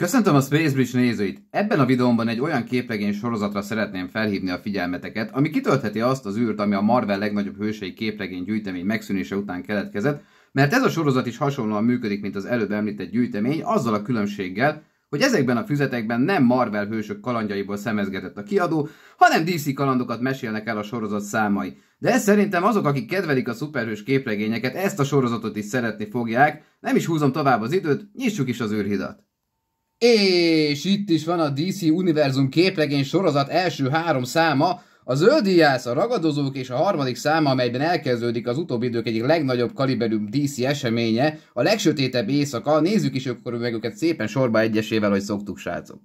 Köszöntöm a Space Bridge nézőit! Ebben a videómban egy olyan képregény sorozatra szeretném felhívni a figyelmeteket, ami kitöltheti azt az űrt, ami a Marvel legnagyobb hősei képregény gyűjtemény megszűnése után keletkezett, mert ez a sorozat is hasonlóan működik, mint az előbb említett gyűjtemény, azzal a különbséggel, hogy ezekben a füzetekben nem Marvel hősök kalandjaiból szemezgetett a kiadó, hanem DC kalandokat mesélnek el a sorozat számai. De ez szerintem azok, akik kedvelik a szuperhős képregényeket, ezt a sorozatot is szeretni fogják, nem is húzom tovább az időt, nyissuk is az űrhidat! És itt is van a DC Univerzum képregény sorozat első három száma, a Zöldiász, a Ragadozók és a harmadik száma, amelyben elkezdődik az utóbbi idők egyik legnagyobb kaliberű DC eseménye, a legsötétebb éjszaka, nézzük is akkor meg őket szépen sorba egyesével, hogy szoktuk srácok.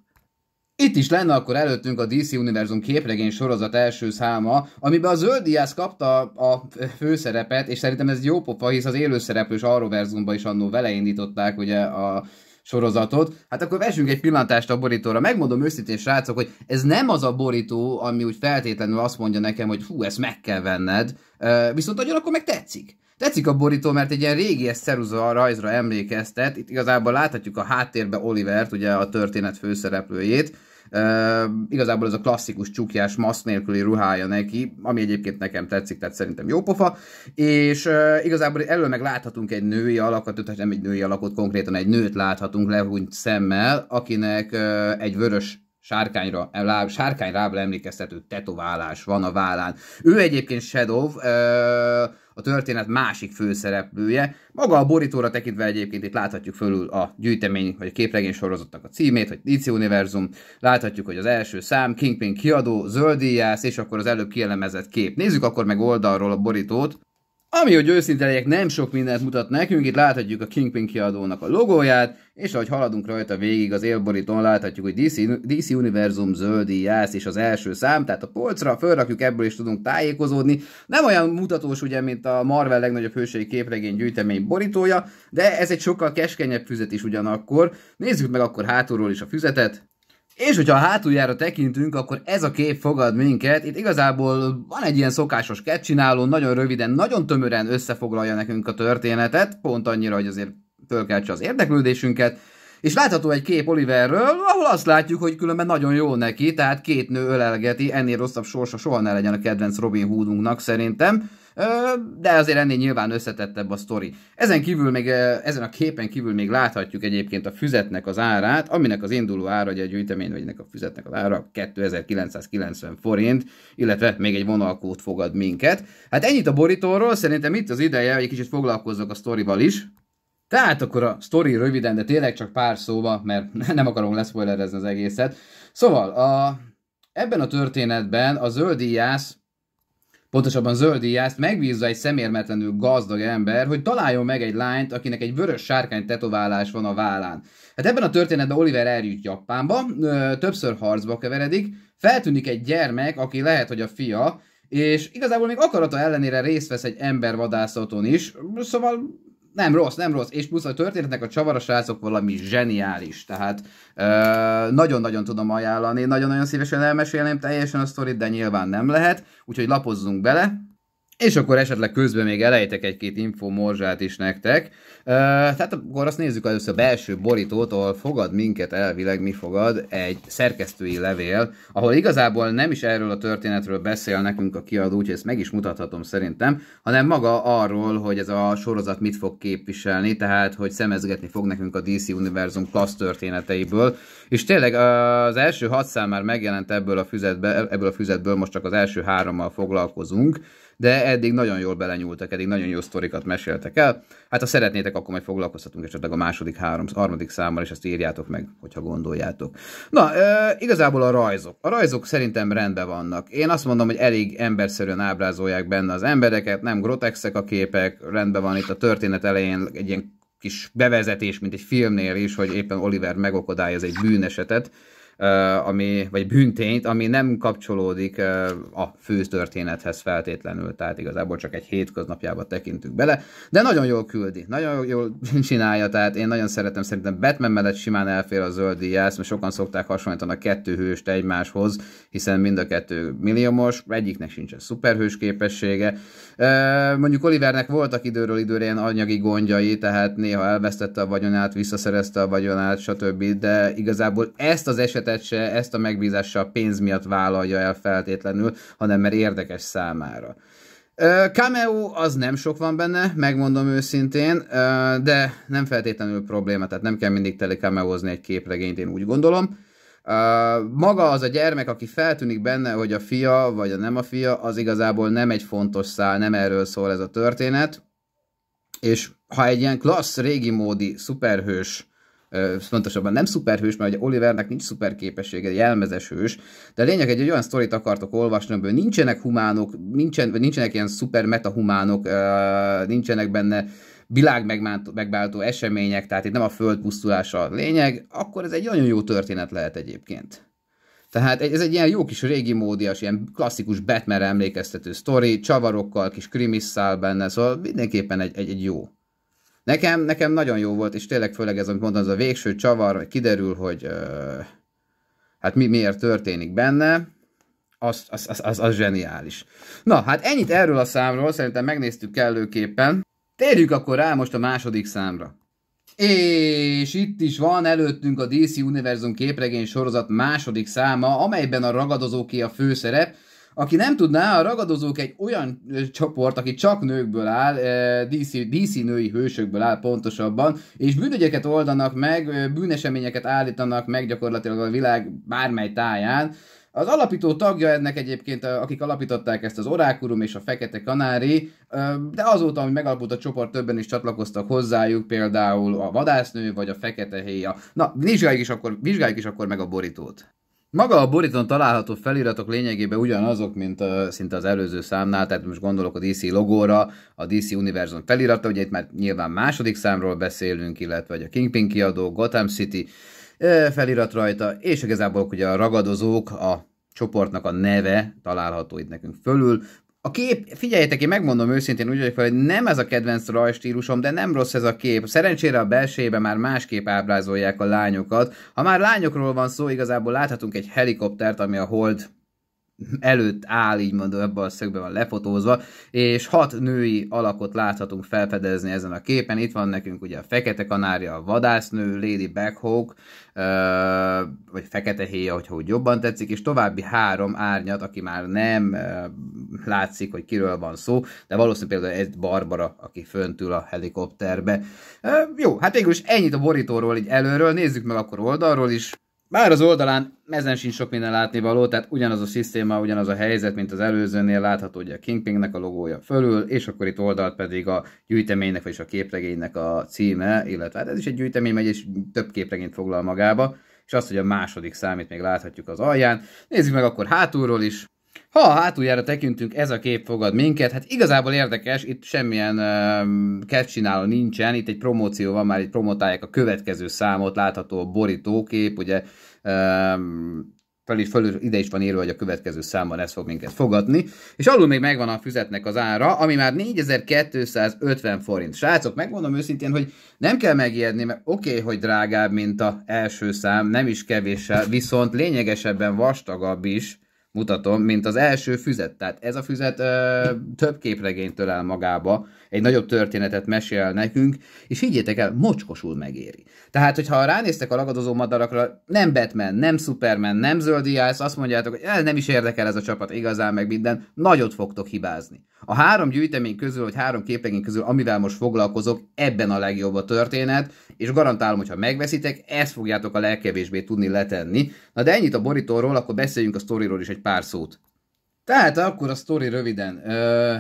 Itt is lenne akkor előttünk a DC Univerzum képregény sorozat első száma, amiben a Zöldiász kapta a főszerepet, és szerintem ez jó pofa, hisz az élőszereplős Arroverzumban is annó vele indították ugye a sorozatot. Hát akkor vessünk egy pillantást a borítóra. Megmondom őszintén, srácok, hogy ez nem az a borító, ami úgy feltétlenül azt mondja nekem, hogy hú, ezt meg kell venned, viszont akkor meg tetszik. Tetszik a borító, mert egy ilyen régi szeruza rajzra emlékeztet. Itt igazából láthatjuk a háttérbe Olivert, ugye a történet főszereplőjét, Uh, igazából ez a klasszikus csukjás, masz nélküli ruhája neki, ami egyébként nekem tetszik, tehát szerintem jó pofa, és uh, igazából elől meg láthatunk egy női alakot, tehát nem egy női alakot, konkrétan egy nőt láthatunk lehúnyt szemmel, akinek uh, egy vörös sárkányra, láb, sárkányrábra emlékeztető tetoválás van a vállán. Ő egyébként Shadow, uh, a történet másik főszereplője. Maga a borítóra tekintve egyébként itt láthatjuk fölül a gyűjtemény, vagy a képregény sorozatnak a címét, hogy DC Univerzum, láthatjuk, hogy az első szám, Kingpin kiadó, zöldíjász, és akkor az előbb kielemezett kép. Nézzük akkor meg oldalról a borítót. Ami, hogy őszinte legyek, nem sok mindent mutat nekünk, itt láthatjuk a Kingpin kiadónak a logóját, és ahogy haladunk rajta végig az élborítón, láthatjuk, hogy DC, DC Univerzum zöldi jász és az első szám, tehát a polcra fölrakjuk, ebből is tudunk tájékozódni. Nem olyan mutatós ugye, mint a Marvel legnagyobb hősei képregény gyűjtemény borítója, de ez egy sokkal keskenyebb füzet is ugyanakkor. Nézzük meg akkor hátulról is a füzetet. És hogyha a hátuljára tekintünk, akkor ez a kép fogad minket. Itt igazából van egy ilyen szokásos csináló, nagyon röviden, nagyon tömören összefoglalja nekünk a történetet, pont annyira, hogy azért fölkeltse az érdeklődésünket. És látható egy kép Oliverről, ahol azt látjuk, hogy különben nagyon jó neki, tehát két nő ölelgeti, ennél rosszabb sorsa soha ne legyen a kedvenc Robin Hoodunknak szerintem de azért ennél nyilván összetettebb a sztori. Ezen kívül még, ezen a képen kívül még láthatjuk egyébként a füzetnek az árát, aminek az induló ára, ugye a ennek a füzetnek az ára 2990 forint, illetve még egy vonalkót fogad minket. Hát ennyit a borítóról, szerintem itt az ideje, hogy egy kicsit foglalkozzak a sztorival is. Tehát akkor a sztori röviden, de tényleg csak pár szóba, mert nem akarom leszpoilerezni az egészet. Szóval, a, ebben a történetben a íjász pontosabban zöldíjást megbízza egy szemérmetlenül gazdag ember, hogy találjon meg egy lányt, akinek egy vörös sárkány tetoválás van a vállán. Hát ebben a történetben Oliver eljut Japánba, többször harcba keveredik, feltűnik egy gyermek, aki lehet, hogy a fia, és igazából még akarata ellenére részt vesz egy embervadászaton is, szóval nem rossz, nem rossz, és plusz a történetnek a csavarasrácok valami zseniális, tehát euh, nagyon-nagyon tudom ajánlani, nagyon-nagyon szívesen elmesélném teljesen a sztorit, de nyilván nem lehet, úgyhogy lapozzunk bele, és akkor esetleg közben még elejtek egy-két infomorzsát is nektek. Uh, tehát akkor azt nézzük először a belső borítót, ahol fogad minket elvileg, mi fogad, egy szerkesztői levél, ahol igazából nem is erről a történetről beszél nekünk a kiadó, úgyhogy ezt meg is mutathatom szerintem, hanem maga arról, hogy ez a sorozat mit fog képviselni, tehát hogy szemezgetni fog nekünk a DC Univerzum klassz történeteiből. És tényleg az első hat szám már megjelent ebből a füzetből, ebből a füzetből most csak az első hárommal foglalkozunk de eddig nagyon jól belenyúltak, eddig nagyon jó sztorikat meséltek el. Hát ha szeretnétek, akkor majd foglalkozhatunk esetleg a második, három, harmadik számmal, és ezt írjátok meg, hogyha gondoljátok. Na, e, igazából a rajzok. A rajzok szerintem rendben vannak. Én azt mondom, hogy elég emberszerűen ábrázolják benne az embereket, nem grotexek a képek, rendben van itt a történet elején egy ilyen kis bevezetés, mint egy filmnél is, hogy éppen Oliver ez egy bűnesetet, ami, vagy bűntényt, ami nem kapcsolódik a főtörténethez feltétlenül, tehát igazából csak egy hétköznapjába tekintünk bele, de nagyon jól küldi, nagyon jól csinálja, tehát én nagyon szeretem, szerintem Batman mellett simán elfér a zöld díjász, mert sokan szokták hasonlítani a kettő hőst egymáshoz, hiszen mind a kettő milliómos, egyiknek sincsen szuperhős képessége. Mondjuk Olivernek voltak időről időre ilyen anyagi gondjai, tehát néha elvesztette a vagyonát, visszaszerezte a vagyonát, stb. De igazából ezt az eset üzletet se ezt a megbízással pénz miatt vállalja el feltétlenül, hanem mert érdekes számára. Cameo az nem sok van benne, megmondom őszintén, de nem feltétlenül probléma, tehát nem kell mindig tele cameozni egy képregényt, én úgy gondolom. Maga az a gyermek, aki feltűnik benne, hogy a fia vagy a nem a fia, az igazából nem egy fontos szál, nem erről szól ez a történet. És ha egy ilyen klassz, régi módi, szuperhős pontosabban nem szuperhős, mert ugye Olivernek nincs szuperképessége, jelmezes hős, de a lényeg, hogy egy olyan sztorit akartok olvasni, amiből nincsenek humánok, nincsen, vagy nincsenek ilyen szuper metahumánok, nincsenek benne világ megváltó események, tehát itt nem a föld pusztulása a lényeg, akkor ez egy nagyon jó történet lehet egyébként. Tehát ez egy ilyen jó kis régi módias, ilyen klasszikus Batman emlékeztető sztori, csavarokkal, kis krimisszál benne, szóval mindenképpen egy, egy, egy jó. Nekem, nekem nagyon jó volt, és tényleg főleg ez, amit mondtam, az a végső csavar, hogy kiderül, hogy uh, hát mi miért történik benne, az, az, az, az, az zseniális. Na, hát ennyit erről a számról, szerintem megnéztük kellőképpen. Térjük akkor rá most a második számra. És itt is van előttünk a DC Univerzum képregény sorozat második száma, amelyben a ragadozóké a főszerep, aki nem tudná, a ragadozók egy olyan csoport, aki csak nőkből áll, DC, DC női hősökből áll pontosabban, és bűnögyeket oldanak meg, bűneseményeket állítanak meg gyakorlatilag a világ bármely táján. Az alapító tagja ennek egyébként, akik alapították ezt az Orákurum és a Fekete Kanári, de azóta, hogy megalapult a csoport, többen is csatlakoztak hozzájuk, például a vadásznő vagy a fekete héja. Na, vizsgáljuk is akkor, vizsgáljuk is akkor meg a borítót. Maga a borítón található feliratok lényegében ugyanazok, mint uh, szinte az előző számnál, tehát most gondolok a DC logóra, a DC Univerzum felirata, ugye itt már nyilván második számról beszélünk, illetve a Kingpin kiadó, Gotham City felirat rajta, és igazából ugye a ragadozók, a csoportnak a neve található itt nekünk fölül, a kép, figyeljetek, én megmondom őszintén úgy vagyok, hogy nem ez a kedvenc rajstílusom, de nem rossz ez a kép. Szerencsére a belsőjében már másképp ábrázolják a lányokat. Ha már lányokról van szó, igazából láthatunk egy helikoptert, ami a hold előtt áll, így mondom, ebben a szögben van lefotózva, és hat női alakot láthatunk felfedezni ezen a képen. Itt van nekünk ugye a fekete kanária, a vadásznő, Lady Backhawk, vagy fekete héja, hogyha úgy jobban tetszik, és további három árnyat, aki már nem látszik, hogy kiről van szó, de valószínűleg például egy Barbara, aki föntül a helikopterbe. Jó, hát végül is ennyit a borítóról így előről, nézzük meg akkor oldalról is. Bár az oldalán ezen sincs sok minden látni való, tehát ugyanaz a szisztéma, ugyanaz a helyzet, mint az előzőnél, látható ugye a Kingpingnek a logója fölül, és akkor itt oldalt pedig a gyűjteménynek, vagyis a képregénynek a címe, illetve hát ez is egy gyűjtemény, megy, és több képregényt foglal magába, és azt, hogy a második számít még láthatjuk az alján. Nézzük meg akkor hátulról is, ha a hátuljára tekintünk, ez a kép fogad minket. Hát igazából érdekes, itt semmilyen uh, catch nincsen, itt egy promóció van, már itt promotálják a következő számot, látható a borítókép, ugye um, fel is, föl, ide is van írva, hogy a következő számban ez fog minket fogadni. És alul még megvan a füzetnek az ára, ami már 4250 forint. Srácok, megmondom őszintén, hogy nem kell megijedni, mert oké, okay, hogy drágább, mint a első szám, nem is kevéssel, viszont lényegesebben vastagabb is, mutatom, mint az első füzet. Tehát ez a füzet ö, több képregénytől áll magába, egy nagyobb történetet mesél nekünk, és higgyétek el, mocskosul megéri. Tehát, hogyha ránéztek a ragadozó madarakra, nem Batman, nem Superman, nem Ice, azt mondjátok, hogy el eh, nem is érdekel ez a csapat igazán meg minden, nagyot fogtok hibázni. A három gyűjtemény közül, vagy három képregény közül, amivel most foglalkozok, ebben a legjobb a történet, és garantálom, hogy ha megveszitek, ezt fogjátok a legkevésbé tudni letenni. Na de ennyit a borítóról, akkor beszéljünk a sztoriról is egy pár szót. Tehát akkor a sztori röviden. Ö,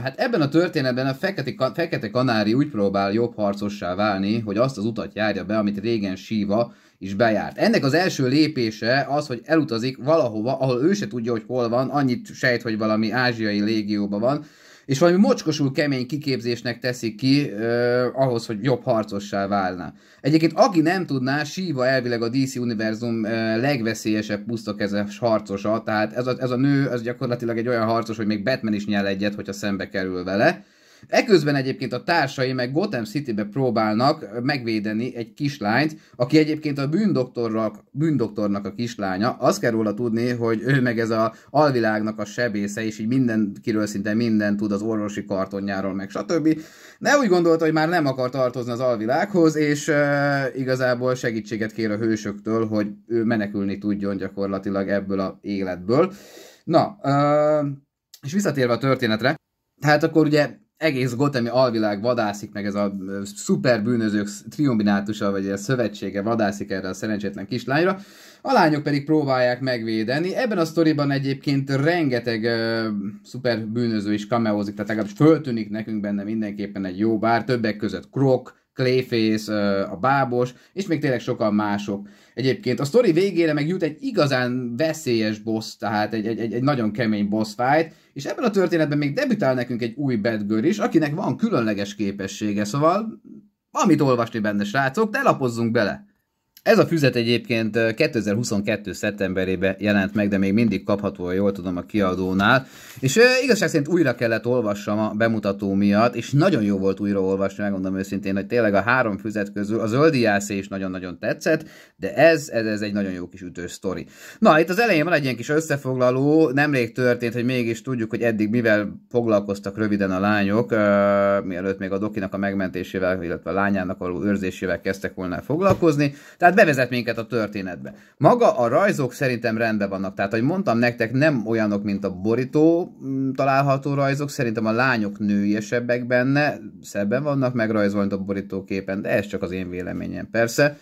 hát ebben a történetben a fekete, fekete kanári úgy próbál jobb harcossá válni, hogy azt az utat járja be, amit régen Síva is bejárt. Ennek az első lépése az, hogy elutazik valahova, ahol ő se tudja, hogy hol van, annyit sejt, hogy valami ázsiai légióban van, és valami mocskosul kemény kiképzésnek teszik ki eh, ahhoz, hogy jobb harcossá válna. Egyébként aki nem tudná, síva elvileg a DC univerzum eh, legveszélyesebb pusztakezes harcosa, tehát ez a, ez a nő, ez gyakorlatilag egy olyan harcos, hogy még Batman is nyel egyet, hogyha szembe kerül vele. Eközben egyébként a társai meg Gotham City-be próbálnak megvédeni egy kislányt, aki egyébként a bűndoktornak, a kislánya. Azt kell róla tudni, hogy ő meg ez a alvilágnak a sebésze, és így mindenkiről szinte minden tud az orvosi kartonjáról, meg stb. De úgy gondolta, hogy már nem akar tartozni az alvilághoz, és uh, igazából segítséget kér a hősöktől, hogy ő menekülni tudjon gyakorlatilag ebből a életből. Na, uh, és visszatérve a történetre, hát akkor ugye egész gotemi alvilág vadászik, meg ez a szuper bűnözők triumbinátusa, vagy a szövetsége vadászik erre a szerencsétlen kislányra, a lányok pedig próbálják megvédeni. Ebben a sztoriban egyébként rengeteg uh, szuper bűnöző is kameózik, tehát legalábbis föltűnik nekünk benne mindenképpen egy jó bár, többek között Krok, Clayface, uh, a bábos, és még tényleg sokan mások. Egyébként a sztori végére meg jut egy igazán veszélyes boss, tehát egy, egy, egy, egy nagyon kemény boss fight, és ebben a történetben még debütál nekünk egy új girl is, akinek van különleges képessége, szóval amit olvasni benne, srácok, de lapozzunk bele! Ez a füzet egyébként 2022. szeptemberében jelent meg, de még mindig kapható, jól tudom, a kiadónál. És igazság szerint újra kellett olvassam a bemutató miatt, és nagyon jó volt újra olvasni, megmondom őszintén, hogy tényleg a három füzet közül a zöldi is nagyon-nagyon tetszett, de ez, ez, ez egy nagyon jó kis ütős sztori. Na, itt az elején van egy ilyen kis összefoglaló, nemrég történt, hogy mégis tudjuk, hogy eddig mivel foglalkoztak röviden a lányok, uh, mielőtt még a dokinak a megmentésével, illetve a lányának való őrzésével kezdtek volna foglalkozni. Tehát tehát bevezet minket a történetbe. Maga a rajzok szerintem rendben vannak. Tehát, hogy mondtam nektek, nem olyanok, mint a borító mm, található rajzok. Szerintem a lányok nőiesebbek benne, szebben vannak megrajzolva, mint a borítóképen, de ez csak az én véleményem. Persze,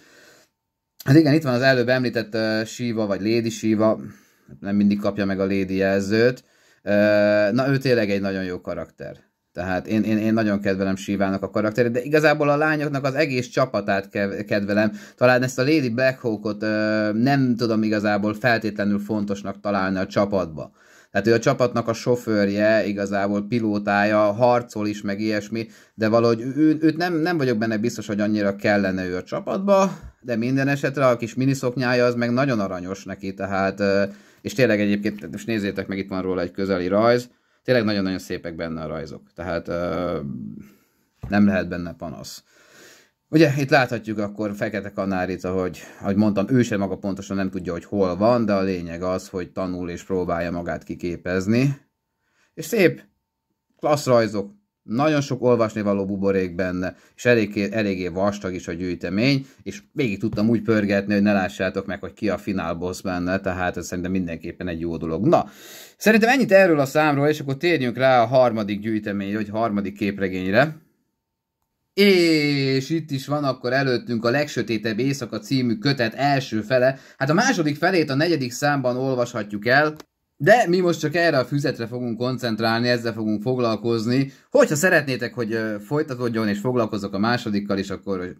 Hát igen, itt van az előbb említett uh, Síva, vagy Lady Síva, nem mindig kapja meg a Lady jelzőt. Uh, na, ő tényleg egy nagyon jó karakter. Tehát én, én, én nagyon kedvelem Sivának a karakterét, de igazából a lányoknak az egész csapatát kedvelem. Talán ezt a Lady Blackhawkot ö, nem tudom igazából feltétlenül fontosnak találni a csapatba. Tehát ő a csapatnak a sofőrje, igazából pilótája, harcol is, meg ilyesmi, de valahogy ő, őt nem, nem vagyok benne biztos, hogy annyira kellene ő a csapatba, de minden esetre a kis miniszoknyája az meg nagyon aranyos neki, tehát, és tényleg egyébként, most nézzétek meg, itt van róla egy közeli rajz, tényleg nagyon-nagyon szépek benne a rajzok, tehát nem lehet benne panasz. Ugye itt láthatjuk akkor Fekete Kanárit, ahogy, ahogy mondtam, ő sem maga pontosan nem tudja, hogy hol van, de a lényeg az, hogy tanul és próbálja magát kiképezni. És szép, klassz rajzok, nagyon sok olvasnivaló buborék benne, és eléggé, eléggé vastag is a gyűjtemény, és végig tudtam úgy pörgetni, hogy ne lássátok meg, hogy ki a boss benne, tehát ez szerintem mindenképpen egy jó dolog. Na, szerintem ennyit erről a számról, és akkor térjünk rá a harmadik gyűjteményre, vagy harmadik képregényre. És itt is van akkor előttünk a Legsötétebb Éjszaka című kötet első fele. Hát a második felét a negyedik számban olvashatjuk el. De mi most csak erre a füzetre fogunk koncentrálni, ezzel fogunk foglalkozni. Hogyha szeretnétek, hogy folytatódjon és foglalkozok a másodikkal is, akkor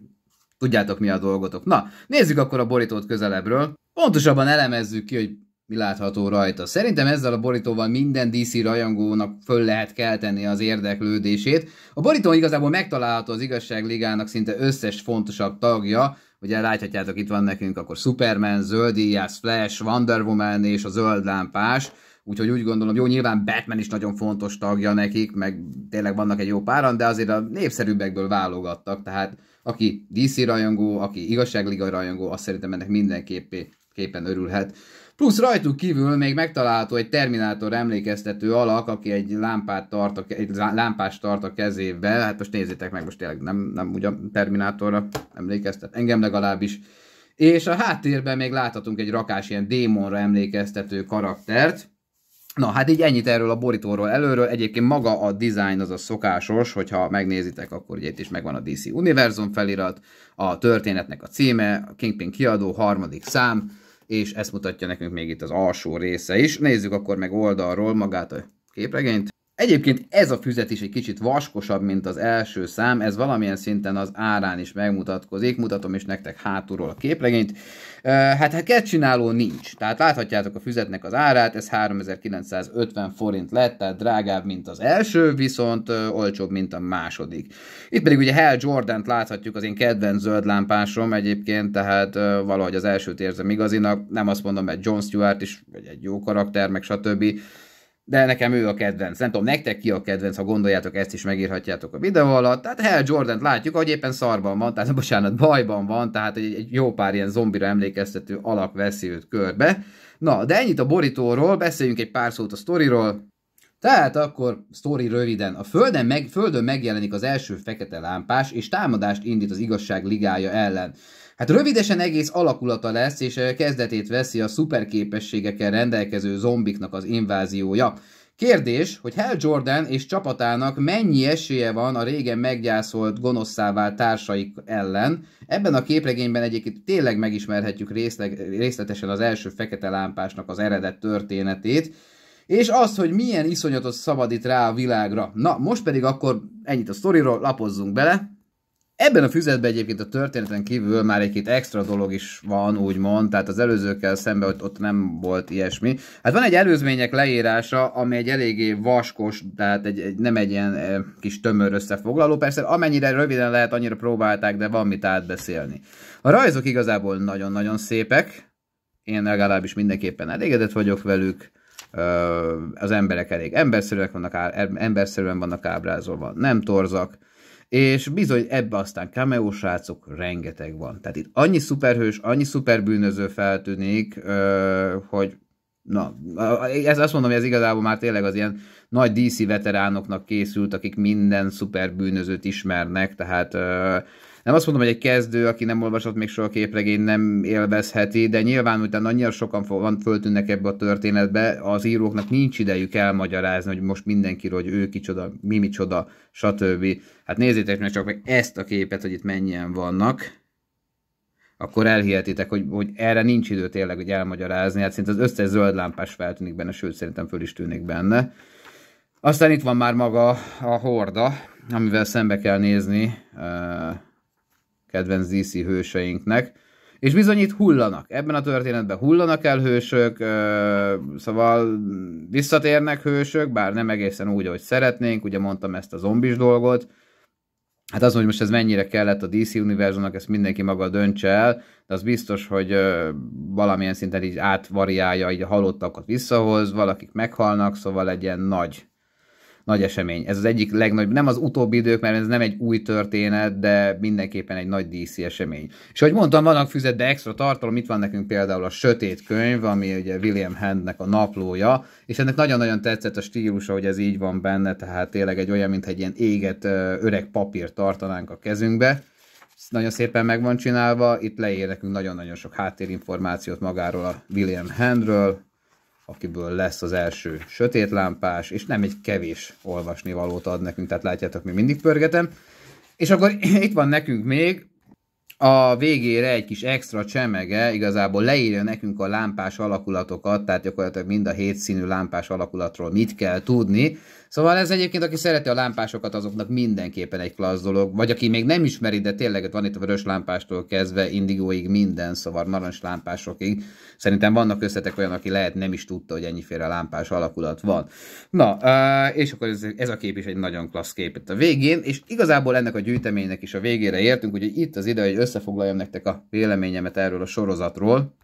tudjátok mi a dolgotok. Na, nézzük akkor a borítót közelebbről. Pontosabban elemezzük ki, hogy mi látható rajta. Szerintem ezzel a borítóval minden DC rajongónak föl lehet kelteni az érdeklődését. A borítón igazából megtalálható az Igazságligának szinte összes fontosabb tagja, Ugye láthatjátok, itt van nekünk akkor Superman, Zöldíjász, Flash, Wonder Woman és a Zöld Lámpás, úgyhogy úgy gondolom, jó, nyilván Batman is nagyon fontos tagja nekik, meg tényleg vannak egy jó páran, de azért a népszerűbbekből válogattak, tehát aki DC rajongó, aki igazságliga rajongó, azt szerintem ennek mindenképpen örülhet. Plusz rajtuk kívül még megtalálható egy Terminátor emlékeztető alak, aki egy lámpát tart a, egy lámpást tart a kezébe. Hát most nézzétek meg, most tényleg nem, nem ugyan Terminátorra emlékeztet, engem legalábbis. És a háttérben még láthatunk egy rakás ilyen démonra emlékeztető karaktert. Na, hát így ennyit erről a borítóról előről. Egyébként maga a design az a szokásos, hogyha megnézitek, akkor ugye itt is megvan a DC Univerzum felirat, a történetnek a címe, a Kingpin kiadó, harmadik szám, és ezt mutatja nekünk még itt az alsó része is. Nézzük akkor meg oldalról magát a képregényt. Egyébként ez a füzet is egy kicsit vaskosabb, mint az első szám, ez valamilyen szinten az árán is megmutatkozik, mutatom is nektek hátulról a képregényt. Hát hát kell csináló nincs, tehát láthatjátok a füzetnek az árát, ez 3950 forint lett, tehát drágább, mint az első, viszont olcsóbb, mint a második. Itt pedig ugye Hell Jordan-t láthatjuk, az én kedvenc zöld lámpásom egyébként, tehát valahogy az elsőt érzem igazinak, nem azt mondom, mert John Stewart is egy jó karakter, meg stb de nekem ő a kedvenc. Nem tudom, nektek ki a kedvenc, ha gondoljátok, ezt is megírhatjátok a videó alatt. Tehát Hell Jordan-t látjuk, hogy éppen szarban van, tehát bocsánat, bajban van, tehát egy, egy jó pár ilyen zombira emlékeztető alak veszi őt körbe. Na, de ennyit a borítóról, beszéljünk egy pár szót a sztoriról. Tehát akkor, sztori röviden, a földön, meg, földön megjelenik az első fekete lámpás, és támadást indít az igazság ligája ellen. Hát rövidesen egész alakulata lesz, és eh, kezdetét veszi a szuperképességekkel rendelkező zombiknak az inváziója. Kérdés, hogy Hell Jordan és csapatának mennyi esélye van a régen meggyászolt gonoszszá vált társaik ellen. Ebben a képregényben egyébként tényleg megismerhetjük részleg, részletesen az első fekete lámpásnak az eredet történetét, és az, hogy milyen iszonyatot szabadít rá a világra. Na, most pedig akkor ennyit a sztoriról, lapozzunk bele. Ebben a füzetben egyébként a történeten kívül már egy-két extra dolog is van, úgymond, tehát az előzőkkel szemben ott, ott nem volt ilyesmi. Hát van egy előzmények leírása, ami egy eléggé vaskos, tehát egy, egy nem egy ilyen e, kis tömör összefoglaló, persze amennyire röviden lehet, annyira próbálták, de van mit átbeszélni. A rajzok igazából nagyon-nagyon szépek, én legalábbis mindenképpen elégedett vagyok velük, az emberek elég emberszerűek vannak, emberszerűen vannak ábrázolva, nem torzak, és bizony ebbe aztán cameo srácok rengeteg van. Tehát itt annyi szuperhős, annyi szuperbűnöző feltűnik, hogy na, ez azt mondom, hogy ez igazából már tényleg az ilyen nagy DC veteránoknak készült, akik minden szuperbűnözőt ismernek, tehát nem azt mondom, hogy egy kezdő, aki nem olvasott még soha képregény, nem élvezheti, de nyilván utána annyira sokan van, föltűnnek ebbe a történetbe, az íróknak nincs idejük elmagyarázni, hogy most mindenki, hogy ő kicsoda, mi micsoda, stb. Hát nézzétek meg csak meg ezt a képet, hogy itt mennyien vannak akkor elhihetitek, hogy, hogy erre nincs idő tényleg, hogy elmagyarázni. Hát szinte az összes zöld lámpás feltűnik benne, sőt szerintem föl is tűnik benne. Aztán itt van már maga a horda, amivel szembe kell nézni eh, kedvenc DC hőseinknek. És bizony itt hullanak. Ebben a történetben hullanak el hősök, ö, szóval visszatérnek hősök, bár nem egészen úgy, ahogy szeretnénk, ugye mondtam ezt a zombis dolgot. Hát az, hogy most ez mennyire kellett a DC univerzumnak, ezt mindenki maga döntse el, de az biztos, hogy ö, valamilyen szinten így átvariálja, így a halottakat visszahoz, valakik meghalnak, szóval egy ilyen nagy nagy esemény. Ez az egyik legnagy, nem az utóbbi idők, mert ez nem egy új történet, de mindenképpen egy nagy DC esemény. És ahogy mondtam, vannak füzet, de extra tartalom, itt van nekünk például a Sötét könyv, ami ugye William Handnek a naplója, és ennek nagyon-nagyon tetszett a stílusa, hogy ez így van benne, tehát tényleg egy olyan, mint egy ilyen éget öreg papírt tartanánk a kezünkbe nagyon szépen meg van csinálva, itt leír nekünk nagyon-nagyon sok háttérinformációt magáról a William Handről, akiből lesz az első sötét lámpás és nem egy kevés olvasni valót ad nekünk, tehát látjátok, mi mindig pörgetem. És akkor itt van nekünk még a végére egy kis extra csemege igazából leírja nekünk a lámpás alakulatokat, tehát gyakorlatilag mind a hét színű lámpás alakulatról mit kell tudni. Szóval ez egyébként, aki szereti a lámpásokat, azoknak mindenképpen egy klassz dolog, vagy aki még nem ismeri, de tényleg van itt a vörös lámpástól kezdve indigóig minden, szóval narancs lámpásokig. Szerintem vannak összetek olyan, aki lehet nem is tudta, hogy ennyiféle lámpás alakulat van. Na, és akkor ez, ez a kép is egy nagyon klassz kép itt a végén, és igazából ennek a gyűjteménynek is a végére értünk, hogy itt az ide, hogy össze összefoglaljam nektek a véleményemet erről a sorozatról.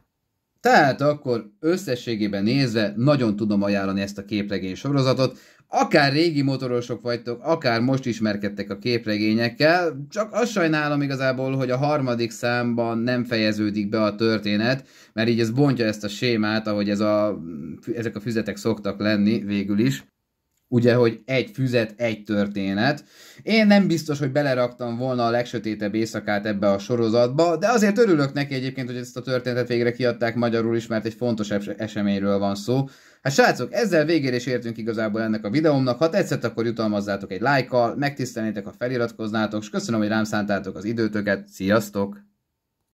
Tehát akkor összességében nézve nagyon tudom ajánlani ezt a képregény sorozatot. Akár régi motorosok vagytok, akár most ismerkedtek a képregényekkel, csak azt sajnálom igazából, hogy a harmadik számban nem fejeződik be a történet, mert így ez bontja ezt a sémát, ahogy ez a, ezek a füzetek szoktak lenni végül is ugye, hogy egy füzet, egy történet. Én nem biztos, hogy beleraktam volna a legsötétebb éjszakát ebbe a sorozatba, de azért örülök neki egyébként, hogy ezt a történetet végre kiadták magyarul is, mert egy fontos eseményről van szó. Hát srácok, ezzel végére is értünk igazából ennek a videómnak, ha tetszett, akkor jutalmazzátok egy lájkkal, megtisztelnétek, ha feliratkoznátok, és köszönöm, hogy rám szántátok az időtöket, sziasztok!